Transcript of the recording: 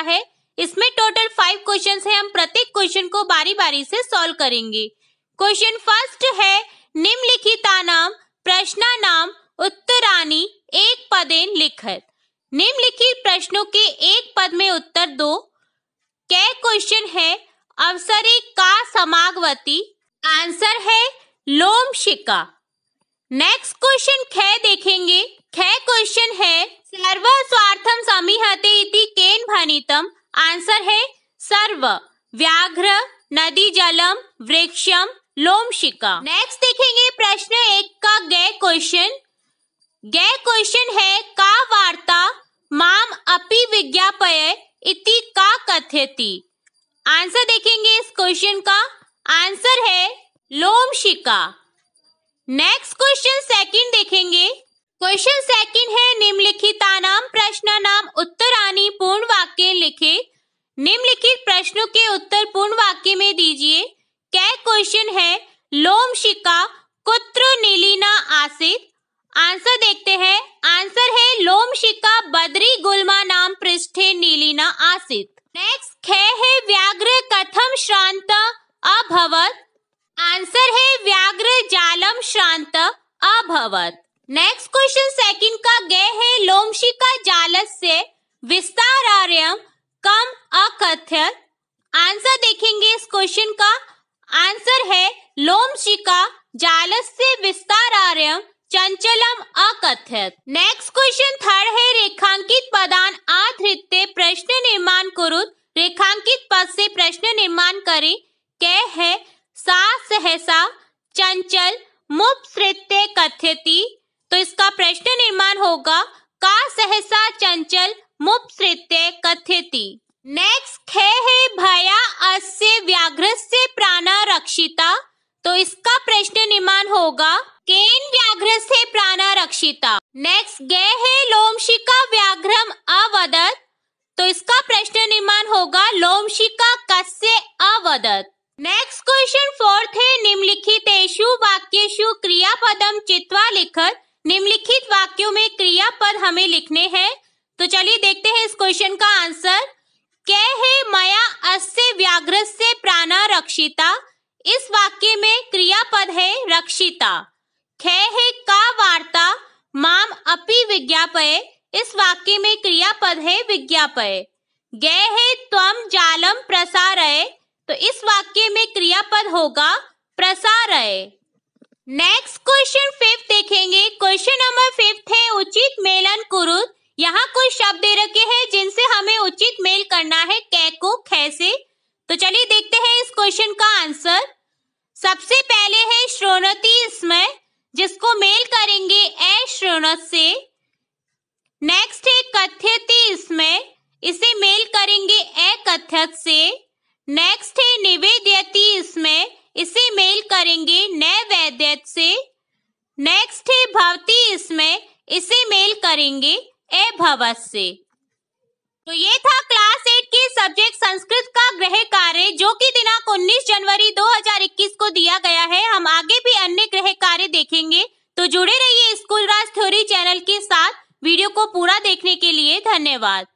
गया है इसमें टोटल फाइव क्वेश्चन है हम प्रत्येक क्वेश्चन को बारी बारी से सॉल्व करेंगे क्वेश्चन फर्स्ट है निम्नलिखित नाम प्रश्न नाम उत्तरानी एक पदेन लिखित निम्नलिखित प्रश्नों के एक पद में उत्तर दो क्या क्वेश्चन है अवसरे का समागवती आंसर है लोम शिका नेक्स्ट क्वेश्चन ख देखेंगे ख क्वेश्चन है सर्व स्वार्थम समीहते इति केन भानितम आंसर है सर्व व्याघ्र नदी जलम वृक्षम शिका नेक्स्ट देखेंगे प्रश्न एक का गय क्वेश्चन गय क्वेश्चन है का वार्ता माम अपि विज्ञापय इति का कथ्यति आंसर देखेंगे इस क्वेश्चन का आंसर है लोमशिका नेक्स्ट क्वेश्चन सेकंड देखेंगे क्वेश्चन सेकंड है निम्नलिखित नाम प्रश्न नाम उत्तर आनी पूर्ण वाक्य लिखे निम्नलिखित प्रश्नों के उत्तर पूर्ण वाक्य में दीजिए क्या क्वेश्चन है लोम शिका कुत्र नीलिना आसित आंसर देखते हैं आंसर है लोम शिका बद्री गुलमा नाम पृष्ठ नीलिना आसित नेक्स्ट खे है व्याघ्र कथम श्रांत अभवत आंसर है जालम श्रांत अभवत नेक्स्ट क्वेश्चन सेकंड का गे है लोमशिका जालस से आर्यम कम अकथ्य आंसर देखेंगे इस क्वेश्चन का आंसर है लोमशिका जालस से आर्यम चंचलम अकथित नेक्स्ट क्वेश्चन थर्ड है रेखांकित पदान आधृत्य प्रश्न निर्माण करुत रेखांकित पद से प्रश्न निर्माण करें कह चंचल मुपसृत्य कथ्यति तो इसका प्रश्न निर्माण होगा का सहसा चंचल मुपसृत्य कथ्यति नेक्स्ट खे हे भया अस्य व्याघ्रस्य प्राण रक्षिता तो इसका प्रश्न निर्माण होगा केन व्याघ्र से प्राण रक्षिता नेक्स्ट गे है लोमशिका व्याघ्रम अवदत तो इसका प्रश्न निर्माण होगा लोमशिका कस्य अवदत नेक्स्ट क्वेश्चन फोर्थ है निम्नलिखित शु क्रिया पदम चित्वा लिखत निम्नलिखित वाक्यों में क्रिया पद हमें लिखने हैं तो चलिए देखते हैं इस क्वेश्चन का आंसर क्या है मया अस्य व्याघ्र से प्राणा रक्षिता इस वाक्य में क्रिया पद है रक्षिता खे है का वार्ता माम अपि विज्ञापय इस वाक्य में क्रिया पद है विज्ञापय गय है त्वम जालम प्रसारय तो इस वाक्य में क्रियापद होगा प्रसार नेक्स्ट क्वेश्चन फिफ्थ देखेंगे क्वेश्चन नंबर फिफ्थ है उचित मेलन कुरुत यहाँ कुछ शब्द दे रखे हैं जिनसे हमें उचित मेल करना है कैको कैसे तो चलिए देखते हैं इस क्वेश्चन का आंसर सबसे पहले है श्रोणति स्मय जिसको मेल करेंगे ए श्रोणत से नेक्स्ट है कथ्यति स्मय इसे मेल करेंगे ए कथ्यत से नेक्स्ट है निवेद्यति इसमें इसे मेल करेंगे नैवेद्य से नेक्स्ट है भवती इसमें इसे मेल करेंगे ए भवत से तो ये था क्लास एट के सब्जेक्ट संस्कृत का ग्रह कार्य जो कि दिनांक 19 जनवरी 2021 को दिया गया है हम आगे भी अन्य ग्रह कार्य देखेंगे तो जुड़े रहिए स्कूल राज थ्योरी चैनल के साथ वीडियो को पूरा देखने के लिए धन्यवाद